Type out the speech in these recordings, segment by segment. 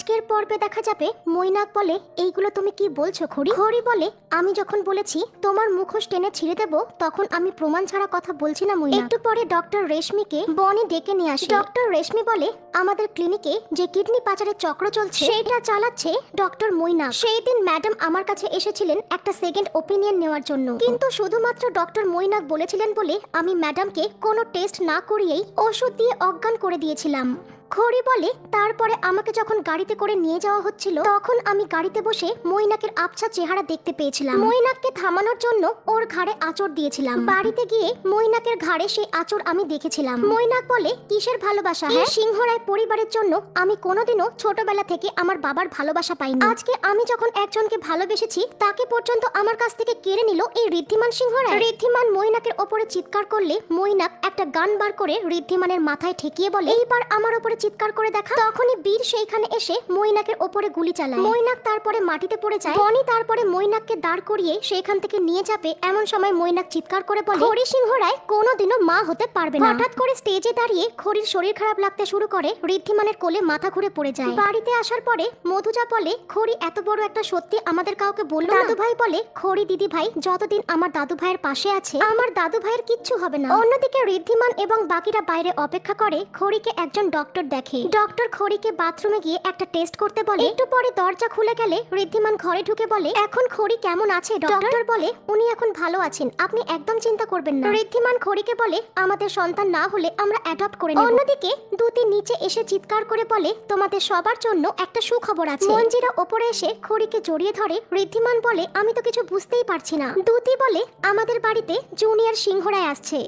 আজকের পর্বে দেখা যাবে মৈনাক বলে এইগুলো তুমি কি বলছো খড়ি খড়ি বলে আমি যখন বলেছি তোমার মুখোশ টেনে ছিঁড়ে দেব তখন আমি প্রমাণ ছাড়া কথা বলছি না মৈনাক একটু পরে ডক্টর রেশমিকে বনি ডেকে নিয়ে আসে ডক্টর রেশমি বলে আমাদের ক্লিনিকে যে কিডনি পাচারের চক্র চলছে সেটা চালাচ্ছে ডক্টর মৈনাক সেই দিন ম্যাডাম আমার কাছে এসেছিলেন একটা সেকেন্ড ওপিনিয়ন নেওয়ার জন্য কিন্তু শুধুমাত্র ডক্টর মৈনাক বলেছিলেন বলে আমি ম্যাডামকে কোনো টেস্ট না করিয়েই ওষুধ দিয়ে অজ্ঞান করে দিয়েছিলাম খড়ি বলে তারপরে আমাকে যখন গাড়িতে করে নিয়ে যাওয়া হচ্ছিল তখন আমি গাড়িতে বসে মৈনাকের আবছা চেহারা দেখতে পেয়েছিলাম মৈনাককে থামানোর জন্য ওর ঘাড়ে আচর দিয়েছিলাম বাড়িতে গিয়ে মৈনাকের ঘাড়ে সেই আচর আমি দেখেছিলাম মৈনাক বলে কিসের ভালোবাসা হ্যাঁ সিংহরায় পরিবারের জন্য আমি কোনোদিনও ছোটবেলা থেকে আমার বাবার ভালোবাসা পাইনি আজকে আমি যখন একজনকে ভালোবেসেছি তাকে পর্যন্ত আমার কাছ থেকে কেড়ে নিল এই ঋদ্ধিমান সিংহরায় ঋদ্ধিমান মৈনাকের ওপরে চিৎকার করলে মৈনাক একটা গান বার করে ঋদ্ধিমানের মাথায় ঠেকিয়ে বলে এইবার আমার ওপরে চিৎকার করে দেখা তখনই বীর সেইখানে এসে মৈনাকের ওপরে গুলি চালায় মৈনাক তারপরে মাটিতে পড়ে যায় বনি তারপরে মৈনাককে দাঁড় করিয়ে সেইখান থেকে নিয়ে যাবে এমন সময় মৈনাক চিৎকার করে বলে হরি সিংহ রায় কোনোদিনও মা হতে পারবে না হঠাৎ করে স্টেজে দাঁড়িয়ে খরির শরীর খারাপ লাগতে শুরু করে ঋদ্ধিমানের কোলে মাথা ঘুরে পড়ে যায় বাড়িতে আসার পরে মধুজা বলে খড়ি এত বড় একটা সত্যি আমাদের কাউকে বললো দাদু ভাই বলে খড়ি দিদি ভাই যতদিন আমার দাদু ভাইয়ের পাশে আছে আমার দাদু ভাইয়ের কিচ্ছু হবে না অন্যদিকে ঋদ্ধিমান এবং বাকিরা বাইরে অপেক্ষা করে খড়িকে একজন ডক্টর দেখে ডক্টর খড়িকে বাথরুমে গিয়ে একটা টেস্ট করতে বলে একটু পরে দরজা খুলে গেলে ঋদ্ধিমান ঘরে ঢুকে বলে এখন খড়ি কেমন আছে ডক্টর বলে উনি এখন ভালো আছেন আপনি একদম চিন্তা করবেন না ঋদ্ধিমান খড়িকে বলে আমাদের সন্তান না হলে আমরা অ্যাডপ্ট করে নেব অন্যদিকে দুতি নিচে এসে চিৎকার করে বলে তোমাদের সবার জন্য একটা সুখবর আছে মঞ্জিরা ওপরে এসে খড়িকে জড়িয়ে ধরে ঋদ্ধিমান বলে আমি তো কিছু বুঝতেই পারছি না দুতি বলে আমাদের বাড়িতে জুনিয়র সিংহরায় আসছে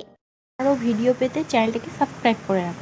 আরও ভিডিও পেতে চ্যানেলটিকে সাবস্ক্রাইব করে রাখুন